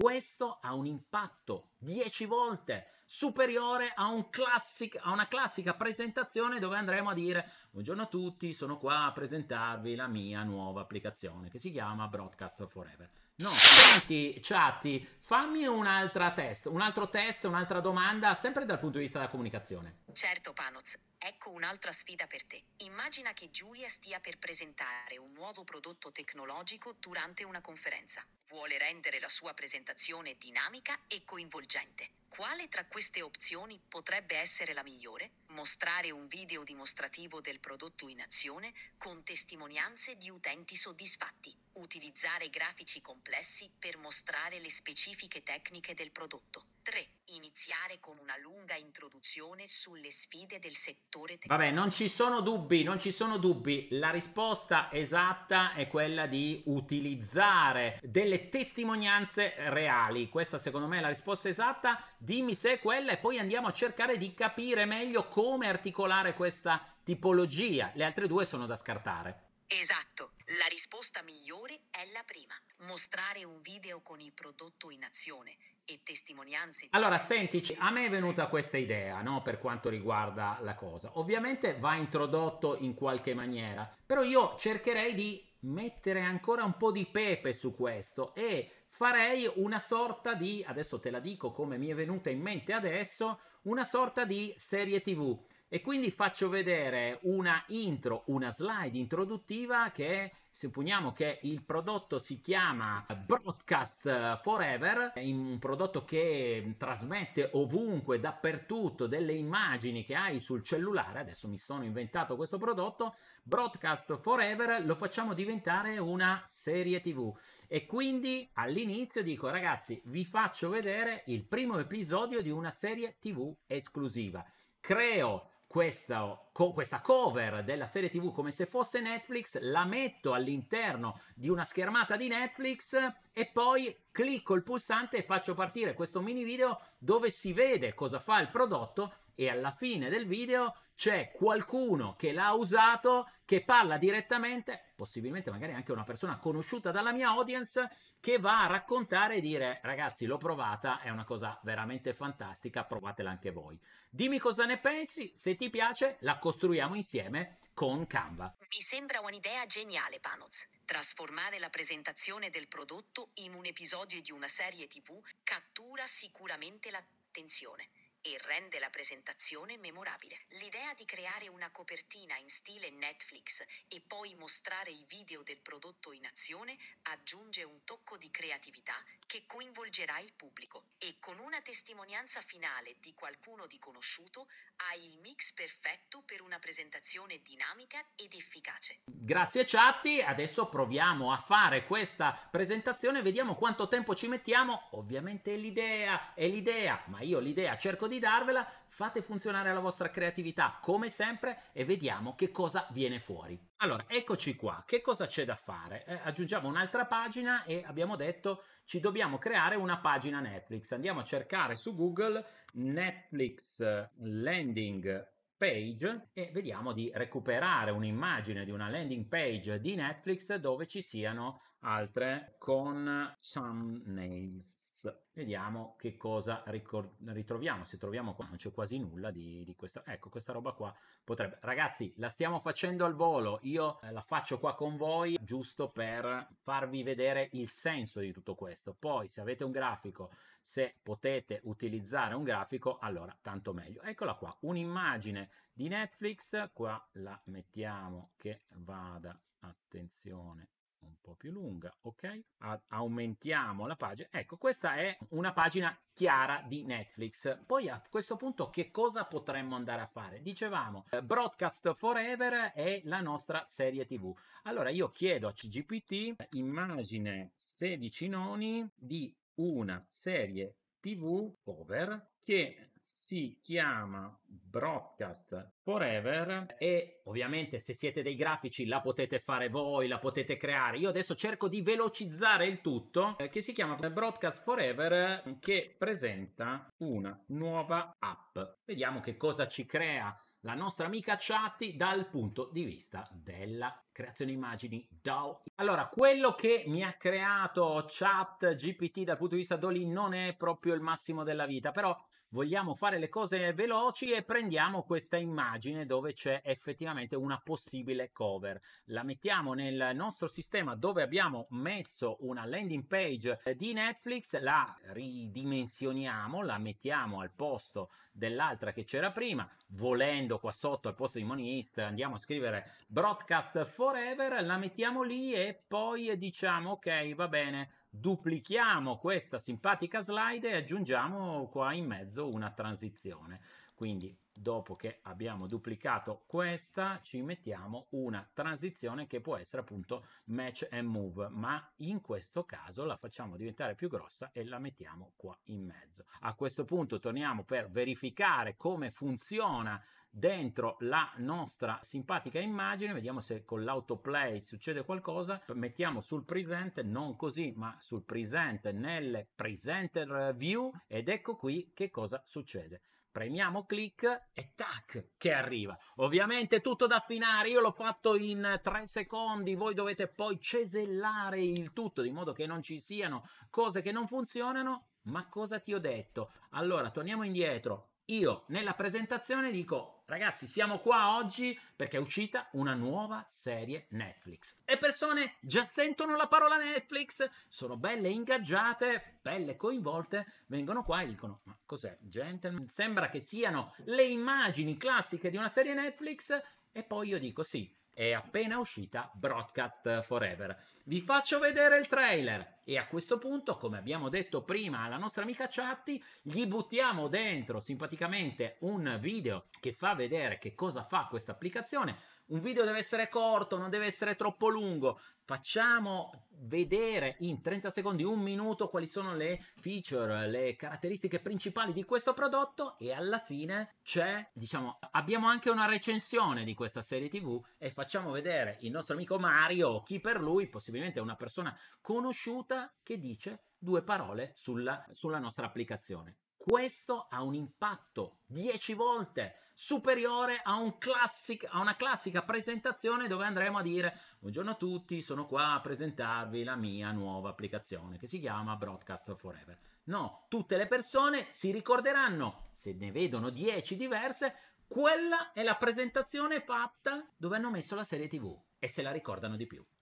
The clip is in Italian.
Questo ha un impatto 10 volte superiore a, un classic, a, una classica presentazione dove andremo a dire buongiorno a tutti, sono qua a presentarvi la mia nuova applicazione che si chiama Broadcast Forever. No, tanti chatti, Fammi un'altra test, un altro test, un'altra domanda, sempre dal punto di vista della comunicazione. Certo, Panoz. Ecco un'altra sfida per te. Immagina che Giulia stia per presentare un nuovo prodotto tecnologico durante una conferenza. Vuole rendere la sua presentazione dinamica e coinvolgente. Quale tra queste opzioni potrebbe essere la migliore? Mostrare un video dimostrativo del prodotto in azione con testimonianze di utenti soddisfatti. Utilizzare grafici complessi per mostrare le specifiche specifiche tecniche del prodotto. 3. Iniziare con una lunga introduzione sulle sfide del settore tecnologico. Vabbè, non ci sono dubbi, non ci sono dubbi. La risposta esatta è quella di utilizzare delle testimonianze reali. Questa secondo me è la risposta esatta. Dimmi se è quella e poi andiamo a cercare di capire meglio come articolare questa tipologia. Le altre due sono da scartare. Esatto, la risposta migliore è la prima. Mostrare un video con il prodotto in azione e testimonianze. Allora, senti, a me è venuta questa idea, no, per quanto riguarda la cosa. Ovviamente va introdotto in qualche maniera, però io cercherei di mettere ancora un po' di pepe su questo e farei una sorta di, adesso te la dico come mi è venuta in mente adesso, una sorta di serie TV e quindi faccio vedere una intro, una slide introduttiva che supponiamo che il prodotto si chiama Broadcast Forever, è un prodotto che trasmette ovunque, dappertutto, delle immagini che hai sul cellulare, adesso mi sono inventato questo prodotto, Broadcast Forever lo facciamo diventare una serie tv e quindi all'inizio dico ragazzi vi faccio vedere il primo episodio di una serie tv esclusiva. Creo questa, co- questa cover della serie TV come se fosse Netflix, la metto all'interno di una schermata di Netflix e poi clicco il pulsante e faccio partire questo mini video dove si vede cosa fa il prodotto e alla fine del video c'è qualcuno che l'ha usato, che parla direttamente, possibilmente magari anche una persona conosciuta dalla mia audience, che va a raccontare e dire ragazzi l'ho provata, è una cosa veramente fantastica, provatela anche voi. Dimmi cosa ne pensi, se ti piace la costruiamo insieme con Canva. Mi sembra un'idea geniale, Panoz. Trasformare la presentazione del prodotto in un episodio di una serie TV cattura sicuramente l'attenzione e rende la presentazione memorabile. L'idea di creare una copertina in stile Netflix e poi mostrare i video del prodotto in azione aggiunge un tocco di creatività che coinvolgerà il pubblico e con una testimonianza finale di qualcuno di conosciuto hai il mix perfetto per una presentazione dinamica ed efficace. Grazie Chatti, adesso proviamo a fare questa presentazione, vediamo quanto tempo ci mettiamo. Ovviamente è l'idea, è l'idea, ma io l'idea cerco di di darvela, fate funzionare la vostra creatività come sempre e vediamo che cosa viene fuori. Allora, eccoci qua, che cosa c'è da fare? Eh, aggiungiamo un'altra pagina e abbiamo detto ci dobbiamo creare una pagina Netflix. Andiamo a cercare su Google Netflix eh, Landing Page e vediamo di recuperare un'immagine di una landing page di Netflix dove ci siano altre con thumbnails. Vediamo che cosa ritroviamo, se troviamo qua non c'è quasi nulla di, di, questa, ecco questa roba qua potrebbe, ragazzi la stiamo facendo al volo, io eh, la faccio qua con voi giusto per farvi vedere il senso di tutto questo, poi se avete un grafico, se potete utilizzare un grafico allora tanto meglio, eccola qua, un'immagine di Netflix, qua la mettiamo che vada, attenzione un po' più lunga, ok? A- aumentiamo la pagina. Ecco, questa è una pagina chiara di Netflix. Poi a questo punto che cosa potremmo andare a fare? Dicevamo, eh, Broadcast Forever è la nostra serie TV. Allora io chiedo a CGPT immagine 16 noni di una serie TV cover che si chiama Broadcast Forever e ovviamente se siete dei grafici la potete fare voi, la potete creare. Io adesso cerco di velocizzare il tutto eh, che si chiama Broadcast Forever che presenta una nuova app. Vediamo che cosa ci crea la nostra amica Chatti dal punto di vista della creazione immagini DAO. Allora, quello che mi ha creato Chat GPT dal punto di vista DOLI non è proprio il massimo della vita, però vogliamo fare le cose veloci e prendiamo questa immagine dove c'è effettivamente una possibile cover. La mettiamo nel nostro sistema dove abbiamo messo una landing page di Netflix, la ridimensioniamo, la mettiamo al posto dell'altra che c'era prima, volendo qua sotto al posto di Money East andiamo a scrivere broadcast forever, la mettiamo lì e poi diciamo ok va bene duplichiamo questa simpatica slide e aggiungiamo qua in mezzo una transizione. Quindi dopo che abbiamo duplicato questa ci mettiamo una transizione che può essere appunto match and move, ma in questo caso la facciamo diventare più grossa e la mettiamo qua in mezzo. A questo punto torniamo per verificare come funziona dentro la nostra simpatica immagine, vediamo se con l'autoplay succede qualcosa, mettiamo sul present, non così ma sul present nel presenter view ed ecco qui che cosa succede Premiamo clic e tac che arriva. Ovviamente tutto da affinare, io l'ho fatto in 3 secondi, voi dovete poi cesellare il tutto di modo che non ci siano cose che non funzionano. Ma cosa ti ho detto? Allora, torniamo indietro. Io nella presentazione dico Ragazzi, siamo qua oggi perché è uscita una nuova serie Netflix. Le persone già sentono la parola Netflix, sono belle ingaggiate, belle coinvolte, vengono qua e dicono: Ma cos'è? Gentleman? Sembra che siano le immagini classiche di una serie Netflix. E poi io dico: Sì, è appena uscita Broadcast Forever. Vi faccio vedere il trailer e a questo punto, come abbiamo detto prima alla nostra amica Chatti, gli buttiamo dentro simpaticamente un video che fa vedere che cosa fa questa applicazione un video deve essere corto, non deve essere troppo lungo. Facciamo vedere in 30 secondi, un minuto, quali sono le feature, le caratteristiche principali di questo prodotto e alla fine c'è, diciamo, abbiamo anche una recensione di questa serie TV e facciamo vedere il nostro amico Mario, chi per lui, possibilmente una persona conosciuta, che dice due parole sulla, sulla nostra applicazione. Questo ha un impatto 10 volte superiore a, un classic, a, una classica presentazione dove andremo a dire buongiorno a tutti, sono qua a presentarvi la mia nuova applicazione che si chiama Broadcast Forever. No, tutte le persone si ricorderanno, se ne vedono 10 diverse, quella è la presentazione fatta dove hanno messo la serie TV e se la ricordano di più.